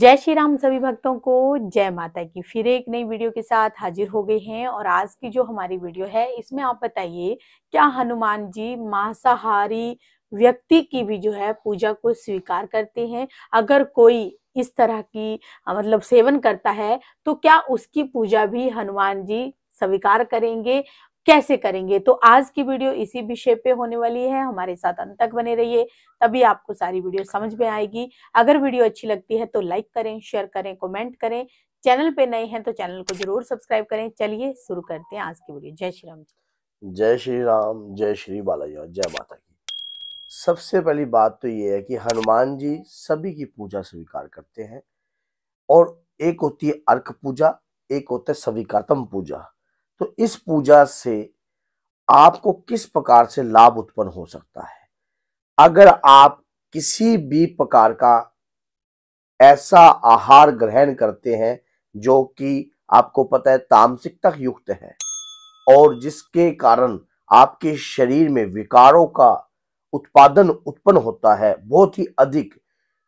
जय श्री राम सभी भक्तों को जय माता की फिर एक नई वीडियो के साथ हाजिर हो गए हैं और आज की जो हमारी वीडियो है इसमें आप बताइए क्या हनुमान जी मांसाहारी व्यक्ति की भी जो है पूजा को स्वीकार करते हैं अगर कोई इस तरह की मतलब सेवन करता है तो क्या उसकी पूजा भी हनुमान जी स्वीकार करेंगे कैसे करेंगे तो आज की वीडियो इसी विषय पे होने वाली है हमारे साथ अंत तक बने रहिए तभी आपको सारी वीडियो समझ में आएगी अगर वीडियो अच्छी लगती है तो लाइक करें शेयर करें कमेंट करें चैनल पे नए हैं तो चैनल को जरूर सब्सक्राइब करें चलिए शुरू करते हैं आज की वीडियो जय श्री राम जय श्री राम जय श्री बालाजी और जय माता की सबसे पहली बात तो ये है कि हनुमान जी सभी की पूजा स्वीकार करते हैं और एक होती है अर्क पूजा एक होता है स्वीकारतम पूजा तो इस पूजा से आपको किस प्रकार से लाभ उत्पन्न हो सकता है अगर आप किसी भी प्रकार का ऐसा आहार ग्रहण करते हैं जो कि आपको पता है तामसिकता युक्त है और जिसके कारण आपके शरीर में विकारों का उत्पादन उत्पन्न होता है बहुत ही अधिक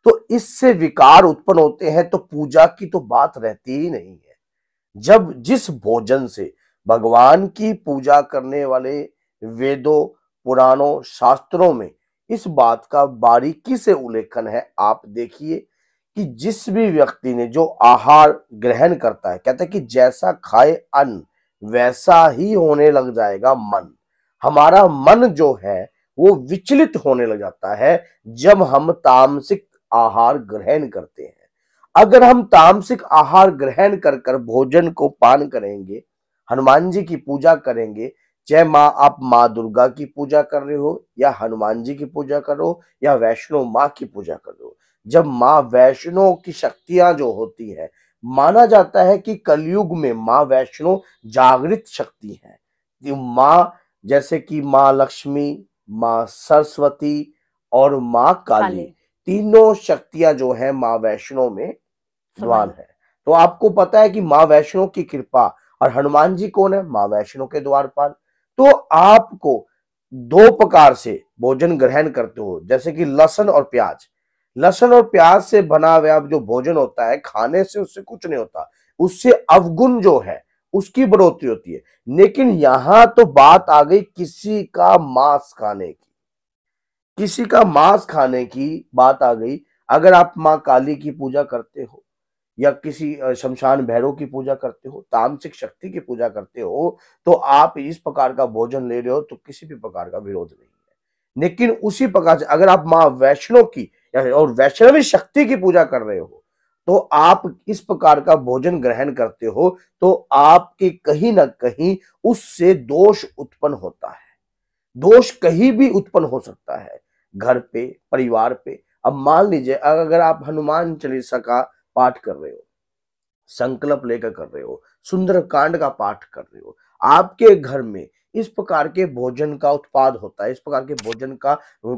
तो इससे विकार उत्पन्न होते हैं तो पूजा की तो बात रहती ही नहीं है जब जिस भोजन से भगवान की पूजा करने वाले वेदों पुराणों शास्त्रों में इस बात का बारीकी से उल्लेखन है आप देखिए कि जिस भी व्यक्ति ने जो आहार ग्रहण करता है कहते हैं कि जैसा खाए अन्न वैसा ही होने लग जाएगा मन हमारा मन जो है वो विचलित होने लग जाता है जब हम तामसिक आहार ग्रहण करते हैं अगर हम तामसिक आहार ग्रहण कर कर भोजन को पान करेंगे हनुमान जी की पूजा करेंगे जय माँ आप माँ दुर्गा की पूजा कर रहे हो या हनुमान जी की पूजा करो या वैष्णो माँ की पूजा कर रहे हो जब माँ वैष्णो की शक्तियां जो होती है माना जाता है कि कलयुग में माँ वैष्णो जागृत शक्ति है माँ जैसे कि माँ लक्ष्मी माँ सरस्वती और माँ काली तीनों शक्तियां जो है माँ वैष्णो में समान है तो आपको पता है कि माँ वैष्णो की कृपा और हनुमान जी कौन है माँ वैष्णो के द्वारपाल तो आपको दो प्रकार से भोजन ग्रहण करते हो जैसे कि लसन और प्याज लसन और प्याज से बना हुआ जो भोजन होता है खाने से उससे कुछ नहीं होता उससे अवगुण जो है उसकी बढ़ोतरी होती है लेकिन यहां तो बात आ गई किसी का मांस खाने की किसी का मांस खाने की बात आ गई अगर आप माँ काली की पूजा करते हो या किसी शमशान भैरव की पूजा करते हो तामसिक शक्ति की पूजा करते हो तो आप इस प्रकार का भोजन ले रहे हो तो किसी भी प्रकार का विरोध नहीं है लेकिन उसी प्रकार से अगर आप माँ वैष्णो की और वैष्णवी शक्ति की पूजा कर रहे हो तो आप इस प्रकार का भोजन ग्रहण करते हो तो आपके कहीं ना कहीं उससे दोष उत्पन्न होता है दोष कहीं भी उत्पन्न हो सकता है घर पे परिवार पे अब मान लीजिए अगर आप हनुमान चालीसा का पाठ कर रहे हो संकल्प लेकर कर रहे हो सुंदर कांड का पाठ कर रहे हो आपके घर में इस प्रकार के भोजन का उत्पाद होता है इस प्रकार के भोजन का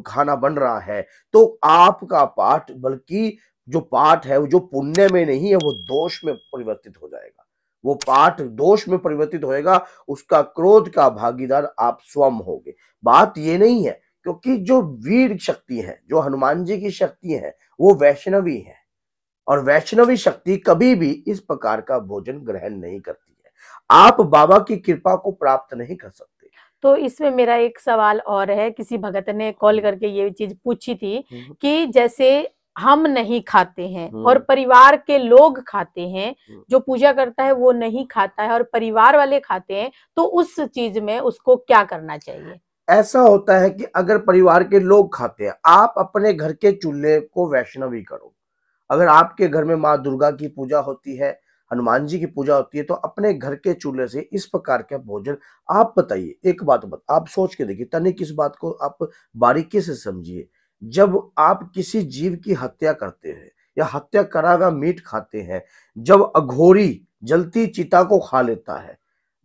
खाना बन रहा है तो आपका पाठ बल्कि जो पाठ है वो जो पुण्य में नहीं है वो दोष में परिवर्तित हो जाएगा वो पाठ दोष में परिवर्तित होएगा उसका क्रोध का भागीदार आप स्वयं होगे बात ये नहीं है क्योंकि जो वीर शक्ति है जो हनुमान जी की शक्ति है वो वैष्णवी है और वैष्णवी शक्ति कभी भी इस प्रकार का भोजन ग्रहण नहीं करती है आप बाबा की कृपा को प्राप्त नहीं कर सकते तो इसमें मेरा एक सवाल और है किसी भगत ने कॉल हम्म। करके ये चीज पूछी थी हम्म। कि जैसे हम नहीं खाते हैं हम्म। और परिवार के लोग खाते हैं जो पूजा करता है वो नहीं खाता है और परिवार वाले खाते हैं तो उस चीज में उसको क्या करना चाहिए ऐसा होता है कि अगर परिवार के लोग खाते हैं आप अपने घर के चूल्हे को वैष्णवी करो अगर आपके घर में माँ दुर्गा की पूजा होती है हनुमान जी की पूजा होती है तो अपने घर के चूल्हे से इस प्रकार का भोजन आप बताइए एक बात बता, आप सोच के देखिए तनिक किस बात को आप बारीकी से समझिए जब आप किसी जीव की हत्या करते हैं या हत्या करा मीट खाते हैं जब अघोरी जलती चिता को खा लेता है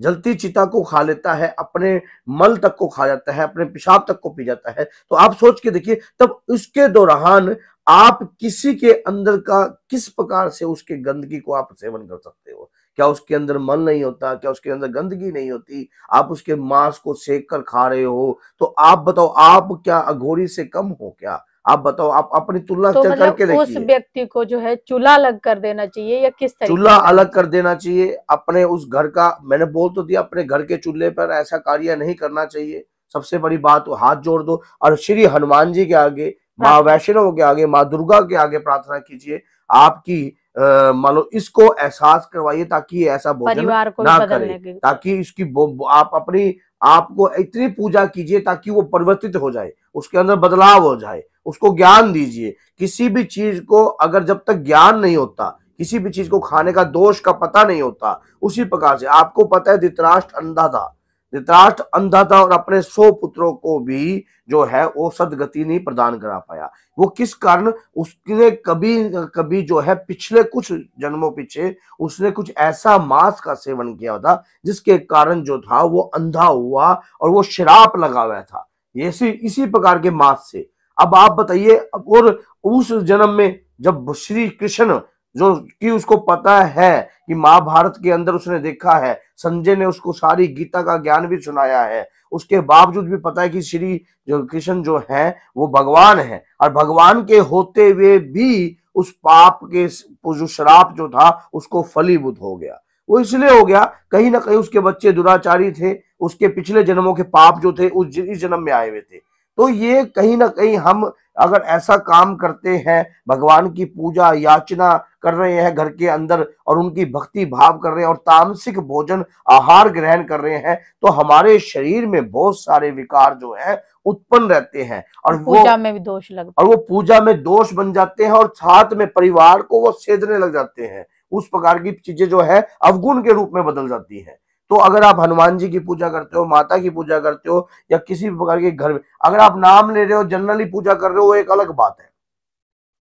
जलती चिता को खा लेता है अपने मल तक को खा जाता है अपने पेशाब तक को पी जाता है तो आप सोच के देखिए तब उसके दौरान आप किसी के अंदर का किस प्रकार से उसके गंदगी को आप सेवन कर सकते हो क्या उसके अंदर मल नहीं होता क्या उसके अंदर गंदगी नहीं होती आप उसके मांस को सेक कर खा रहे हो तो आप बताओ आप क्या अघोरी से कम हो क्या आप बताओ आप अपनी तुलना तो मतलब करके उस व्यक्ति को जो है चूल्हा अलग कर देना चाहिए या किस तरह चूल्हा अलग कर देना चाहिए अपने उस घर का मैंने बोल तो दिया अपने घर के चूल्हे पर ऐसा कार्य नहीं करना चाहिए सबसे बड़ी बात हाथ जोड़ दो और श्री हनुमान जी के आगे हाँ। माँ वैष्णव के आगे माँ दुर्गा के आगे प्रार्थना कीजिए आपकी मान लो इसको एहसास करवाइए ताकि ऐसा भोजन ना करे ताकि इसकी आप अपनी आपको इतनी पूजा कीजिए ताकि वो परिवर्तित हो जाए उसके अंदर बदलाव हो जाए उसको ज्ञान दीजिए किसी भी चीज को अगर जब तक ज्ञान नहीं होता किसी भी चीज को खाने का दोष का पता नहीं होता उसी प्रकार से आपको पता है धित्राष्ट्र अंधा था धित्राष्ट्र अंधा था और अपने सौ पुत्रों को भी जो है वो सदगति नहीं प्रदान करा पाया वो किस कारण उसने कभी कभी जो है पिछले कुछ जन्मों पीछे उसने कुछ ऐसा मांस का सेवन किया था जिसके कारण जो था वो अंधा हुआ और वो शराप लगा हुआ था ये इसी इसी प्रकार के मांस से अब आप बताइए और उस जन्म में जब श्री कृष्ण जो कि उसको पता है कि महाभारत के अंदर उसने देखा है संजय ने उसको सारी गीता का ज्ञान भी सुनाया है उसके बावजूद भी पता है कि श्री जो कृष्ण जो है वो भगवान है और भगवान के होते हुए भी उस पाप के जो शराप जो था उसको फलीभूत हो गया वो इसलिए हो गया कहीं ना कहीं उसके बच्चे दुराचारी थे उसके पिछले जन्मों के पाप जो थे उस इस जन्म में आए हुए थे तो ये कहीं ना कहीं हम अगर ऐसा काम करते हैं भगवान की पूजा याचना कर रहे हैं घर के अंदर और उनकी भक्ति भाव कर रहे हैं और तामसिक भोजन आहार ग्रहण कर रहे हैं तो हमारे शरीर में बहुत सारे विकार जो है उत्पन्न रहते हैं और पूजा में भी दोष लग और वो पूजा में दोष बन जाते हैं और साथ में परिवार को वो सेधने लग जाते हैं उस प्रकार की चीजें जो है अवगुण के रूप में बदल जाती है तो अगर आप हनुमान जी की पूजा करते हो माता की पूजा करते हो या किसी भी प्रकार के घर में अगर आप नाम ले रहे हो जनरली पूजा कर रहे हो वो एक अलग बात है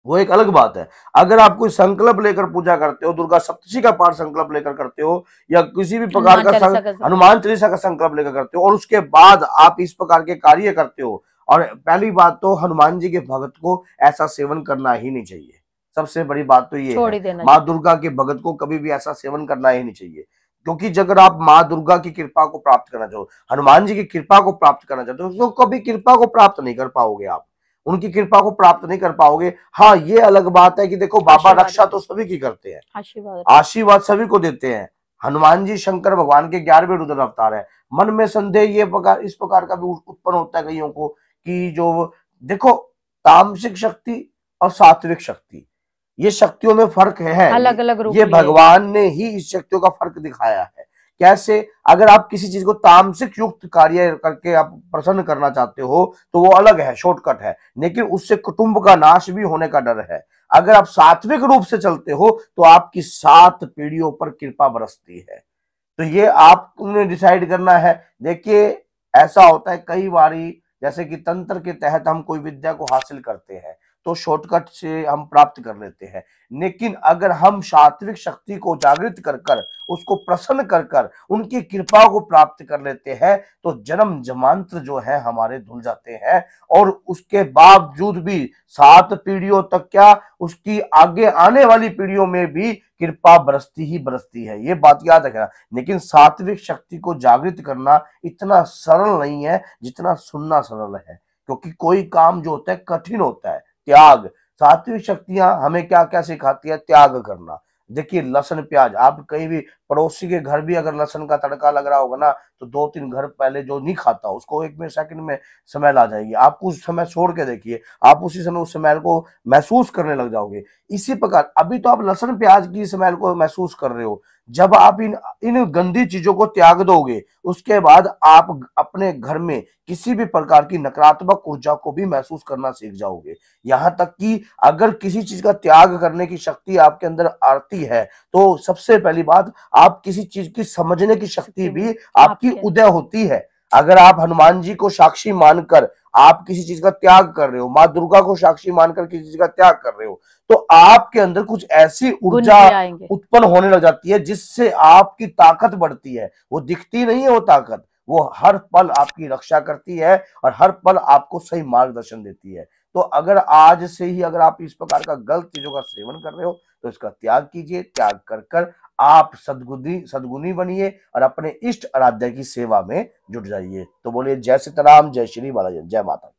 वो एक अलग बात है अगर आप कोई संकल्प लेकर पूजा करते हो दुर्गा सप्तशी का पाठ संकल्प लेकर करते हो या किसी भी प्रकार का हनुमान चालीसा का संकल्प लेकर करते हो और उसके बाद आप इस प्रकार के कार्य करते हो और पहली बात तो हनुमान जी के भगत को ऐसा सेवन करना ही नहीं चाहिए सबसे बड़ी बात तो ये माँ दुर्गा के भगत को कभी भी ऐसा सेवन करना ही नहीं चाहिए क्योंकि अगर आप माँ दुर्गा की कृपा को प्राप्त करना चाहो हनुमान जी की कृपा को प्राप्त करना चाहते हो तो कभी कृपा को प्राप्त नहीं कर पाओगे आप उनकी कृपा को प्राप्त नहीं कर पाओगे हाँ ये अलग बात है कि देखो बाबा रक्षा तो सभी की करते हैं आशीर्वाद आशीर्वाद सभी को देते हैं हनुमान जी शंकर भगवान के ग्यारहवें रुद्र अवतार है मन में संदेह ये प्रकार इस प्रकार का भी उत्पन्न होता है कईयों को कि जो देखो तामसिक शक्ति और सात्विक शक्ति ये शक्तियों में फर्क है अलग अलग रूप ये भगवान ने ही इस शक्तियों का फर्क दिखाया है कैसे अगर आप किसी चीज को तामसिक युक्त कार्य करके आप प्रसन्न करना चाहते हो तो वो अलग है शॉर्टकट है लेकिन उससे कुटुंब का नाश भी होने का डर है अगर आप सात्विक रूप से चलते हो तो आपकी सात पीढ़ियों पर कृपा बरसती है तो ये आपने डिसाइड करना है देखिए ऐसा होता है कई बारी जैसे कि तंत्र के तहत हम कोई विद्या को हासिल करते हैं तो शॉर्टकट से हम प्राप्त कर लेते हैं लेकिन अगर हम सात्विक शक्ति को जागृत कर कर उसको प्रसन्न कर कर उनकी कृपा को प्राप्त कर लेते हैं तो जन्म जमांत्र जो है हमारे धुल जाते हैं और उसके बावजूद भी सात पीढ़ियों तक क्या उसकी आगे आने वाली पीढ़ियों में भी कृपा बरसती ही बरसती है ये बात याद रखना लेकिन सात्विक शक्ति को जागृत करना इतना सरल नहीं है जितना सुनना सरल है क्योंकि कोई काम जो होता है कठिन होता है त्याग सातवीं शक्तियां हमें क्या क्या सिखाती है त्याग करना देखिए लसन प्याज आप कहीं भी पड़ोसी के घर भी अगर लसन का तड़का लग रहा होगा ना तो दो तीन घर पहले जो नहीं खाता उसको एक में सेकंड में स्मेल आ जाएगी आप उस समय छोड़ के देखिए आप उसी समय उस स्मेल को महसूस करने लग जाओगे इसी प्रकार अभी तो आप लसन प्याज की स्मेल को महसूस कर रहे हो जब आप इन इन गंदी चीजों को त्याग दोगे उसके बाद आप अपने घर में किसी भी प्रकार की नकारात्मक ऊर्जा को भी महसूस करना सीख जाओगे यहां तक कि अगर किसी चीज का त्याग करने की शक्ति आपके अंदर आती है तो सबसे पहली बात आप किसी चीज की समझने की शक्ति भी आपकी उदय होती है अगर आप हनुमान जी को साक्षी मानकर आप किसी चीज का त्याग कर रहे हो माँ दुर्गा को साक्षी मानकर किसी चीज का त्याग कर रहे हो तो आपके अंदर कुछ ऐसी ऊर्जा उत्पन्न होने लग जाती है जिससे आपकी ताकत बढ़ती है वो दिखती नहीं है वो ताकत वो हर पल आपकी रक्षा करती है और हर पल आपको सही मार्गदर्शन देती है तो अगर आज से ही अगर आप इस प्रकार का गलत चीजों का सेवन कर रहे हो तो इसका त्याग कीजिए त्याग कर कर आप सदगुदी सदगुनी बनिए और अपने इष्ट आराध्य की सेवा में जुट जाइए तो बोलिए जय सीताराम जय श्री बालाजन जय माता